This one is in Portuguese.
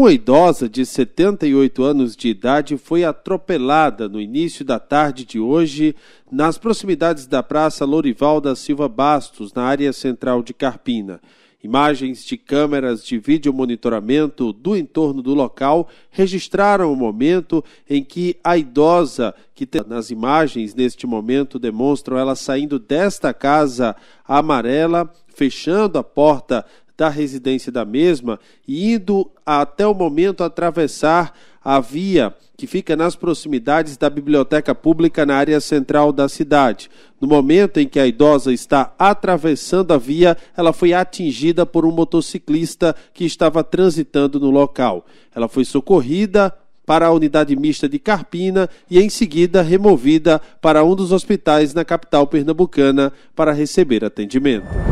Uma idosa de 78 anos de idade foi atropelada no início da tarde de hoje, nas proximidades da Praça Lorival da Silva Bastos, na área central de Carpina. Imagens de câmeras de vídeo monitoramento do entorno do local registraram o momento em que a idosa, que tem... nas imagens neste momento demonstram ela saindo desta casa amarela, fechando a porta da residência da mesma, indo até o momento atravessar a via que fica nas proximidades da biblioteca pública na área central da cidade. No momento em que a idosa está atravessando a via, ela foi atingida por um motociclista que estava transitando no local. Ela foi socorrida para a unidade mista de Carpina e em seguida removida para um dos hospitais na capital pernambucana para receber atendimento.